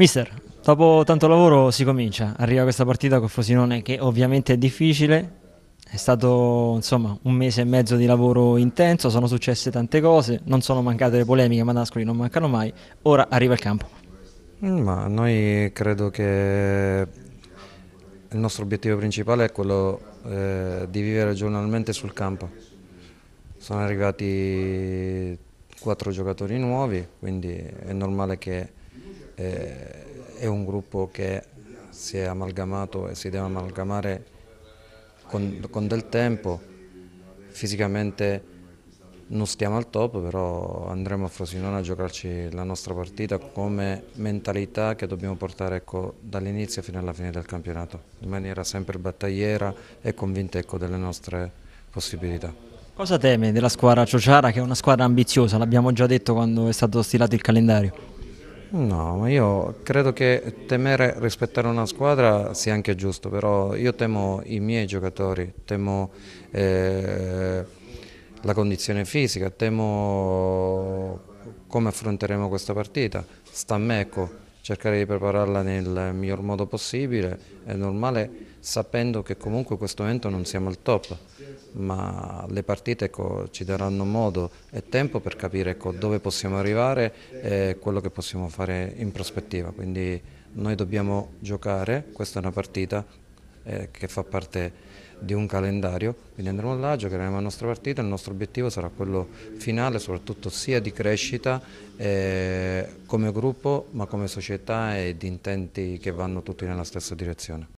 Mister, dopo tanto lavoro si comincia, arriva questa partita con Frosinone che ovviamente è difficile, è stato insomma un mese e mezzo di lavoro intenso, sono successe tante cose, non sono mancate le polemiche, ma Nascoli non mancano mai, ora arriva il campo. Mm, ma noi credo che il nostro obiettivo principale è quello eh, di vivere giornalmente sul campo. Sono arrivati quattro giocatori nuovi, quindi è normale che eh, è un gruppo che si è amalgamato e si deve amalgamare con, con del tempo, fisicamente non stiamo al top, però andremo a Frosinone a giocarci la nostra partita come mentalità che dobbiamo portare ecco, dall'inizio fino alla fine del campionato, in maniera sempre battagliera e convinta ecco, delle nostre possibilità. Cosa teme della squadra Ciociara che è una squadra ambiziosa, l'abbiamo già detto quando è stato stilato il calendario? No, ma io credo che temere rispettare una squadra sia anche giusto, però io temo i miei giocatori, temo eh, la condizione fisica, temo come affronteremo questa partita, sta a me ecco cercare di prepararla nel miglior modo possibile, è normale sapendo che comunque in questo momento non siamo al top, ma le partite ecco, ci daranno modo e tempo per capire ecco, dove possiamo arrivare e quello che possiamo fare in prospettiva, quindi noi dobbiamo giocare, questa è una partita, eh, che fa parte di un calendario, quindi andremo là, giocheremo la nostra partita, il nostro obiettivo sarà quello finale, soprattutto sia di crescita eh, come gruppo ma come società e di intenti che vanno tutti nella stessa direzione.